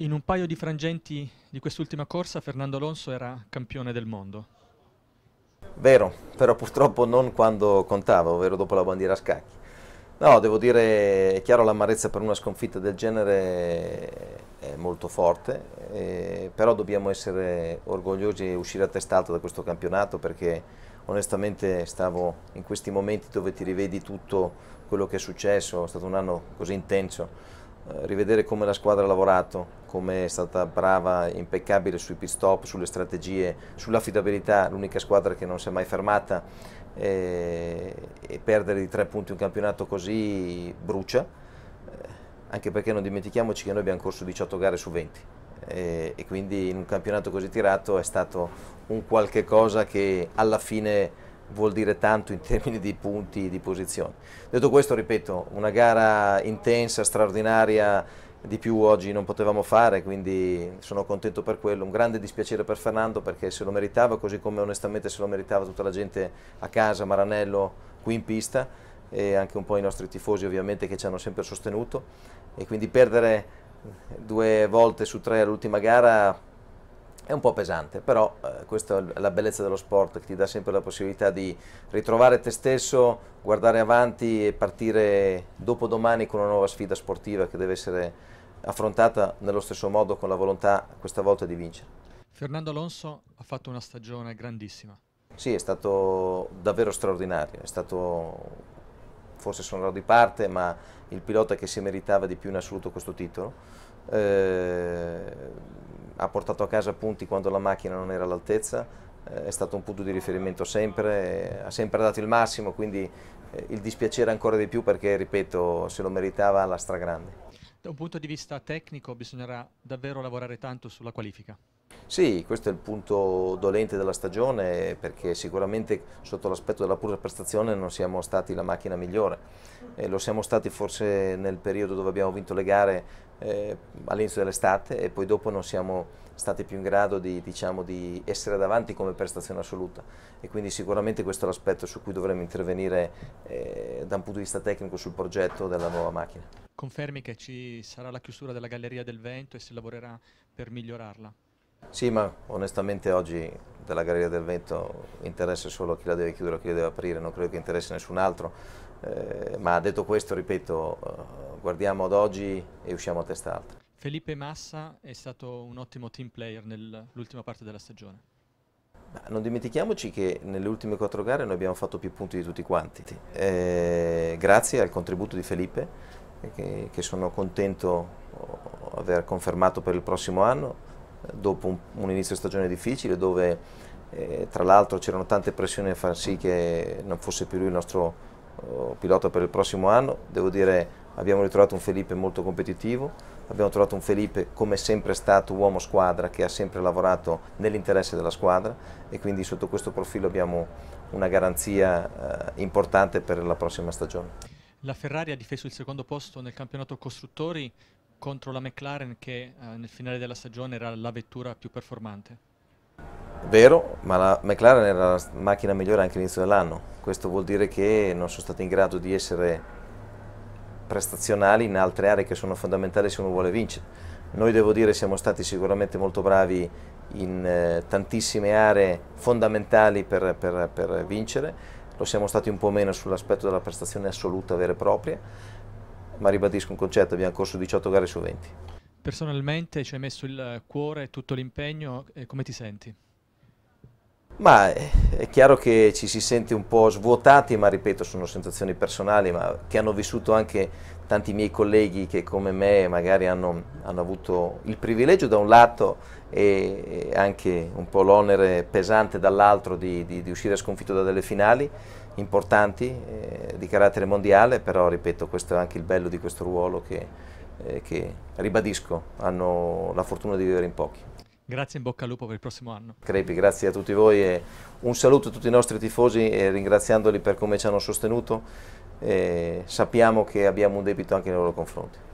In un paio di frangenti di quest'ultima corsa Fernando Alonso era campione del mondo. Vero, però purtroppo non quando contava, ovvero dopo la bandiera a scacchi. No, devo dire, è chiaro l'amarezza per una sconfitta del genere è molto forte, eh, però dobbiamo essere orgogliosi e uscire a testa attestato da questo campionato perché onestamente stavo in questi momenti dove ti rivedi tutto quello che è successo, è stato un anno così intenso eh, rivedere come la squadra ha lavorato, come è stata brava, impeccabile sui pit stop, sulle strategie, sull'affidabilità, l'unica squadra che non si è mai fermata e, eh, e perdere di tre punti un campionato così brucia, eh, anche perché non dimentichiamoci che noi abbiamo corso 18 gare su 20 e, e quindi in un campionato così tirato è stato un qualche cosa che alla fine vuol dire tanto in termini di punti di posizione. Detto questo, ripeto, una gara intensa, straordinaria, di più oggi non potevamo fare, quindi sono contento per quello. Un grande dispiacere per Fernando perché se lo meritava, così come onestamente se lo meritava tutta la gente a casa, Maranello, qui in pista e anche un po' i nostri tifosi ovviamente che ci hanno sempre sostenuto e quindi perdere due volte su tre all'ultima gara è un po' pesante, però eh, questa è la bellezza dello sport che ti dà sempre la possibilità di ritrovare te stesso, guardare avanti e partire dopodomani con una nuova sfida sportiva che deve essere affrontata nello stesso modo con la volontà questa volta di vincere. Fernando Alonso ha fatto una stagione grandissima. Sì, è stato davvero straordinario, è stato forse sono di parte, ma il pilota che si meritava di più in assoluto questo titolo. Eh, ha portato a casa punti quando la macchina non era all'altezza, eh, è stato un punto di riferimento sempre, eh, ha sempre dato il massimo, quindi eh, il dispiacere ancora di più perché, ripeto, se lo meritava la stragrande. Da un punto di vista tecnico bisognerà davvero lavorare tanto sulla qualifica. Sì, questo è il punto dolente della stagione perché sicuramente sotto l'aspetto della pura prestazione non siamo stati la macchina migliore. Eh, lo siamo stati forse nel periodo dove abbiamo vinto le gare eh, all'inizio dell'estate e poi dopo non siamo stati più in grado di, diciamo, di, essere davanti come prestazione assoluta e quindi sicuramente questo è l'aspetto su cui dovremmo intervenire eh, da un punto di vista tecnico sul progetto della nuova macchina. Confermi che ci sarà la chiusura della Galleria del Vento e si lavorerà per migliorarla? Sì, ma onestamente oggi della Galleria del Vento interessa solo chi la deve chiudere o chi la deve aprire, non credo che interessi nessun altro, eh, ma detto questo, ripeto, eh, guardiamo ad oggi e usciamo a testa alta. Felipe Massa è stato un ottimo team player nell'ultima parte della stagione. Ma non dimentichiamoci che nelle ultime quattro gare noi abbiamo fatto più punti di tutti quanti, eh, grazie al contributo di Felipe, che, che sono contento di oh, oh, aver confermato per il prossimo anno dopo un, un inizio stagione difficile dove eh, tra l'altro c'erano tante pressioni a far sì che non fosse più lui il nostro oh, pilota per il prossimo anno. Devo dire abbiamo ritrovato un Felipe molto competitivo, abbiamo trovato un Felipe come sempre stato uomo squadra che ha sempre lavorato nell'interesse della squadra e quindi sotto questo profilo abbiamo una garanzia eh, importante per la prossima stagione. La Ferrari ha difeso il secondo posto nel campionato costruttori contro la McLaren che eh, nel finale della stagione era la vettura più performante. Vero, ma la McLaren era la macchina migliore anche all'inizio dell'anno. Questo vuol dire che non sono stati in grado di essere prestazionali in altre aree che sono fondamentali se uno vuole vincere. Noi devo dire siamo stati sicuramente molto bravi in eh, tantissime aree fondamentali per, per, per vincere, lo siamo stati un po' meno sull'aspetto della prestazione assoluta vera e propria, ma ribadisco un concetto, abbiamo corso 18 gare su 20. Personalmente ci hai messo il cuore, tutto l'impegno, eh, come ti senti? Ma eh, è chiaro che ci si sente un po' svuotati, ma ripeto, sono sensazioni personali, ma che hanno vissuto anche tanti miei colleghi che come me magari hanno, hanno avuto il privilegio da un lato e anche un po' l'onere pesante dall'altro di, di, di uscire sconfitto da delle finali importanti eh, di carattere mondiale, però ripeto questo è anche il bello di questo ruolo che, eh, che ribadisco hanno la fortuna di vivere in pochi. Grazie in bocca al lupo per il prossimo anno. Crepi, grazie a tutti voi e un saluto a tutti i nostri tifosi e eh, ringraziandoli per come ci hanno sostenuto. Eh, sappiamo che abbiamo un debito anche nei loro confronti.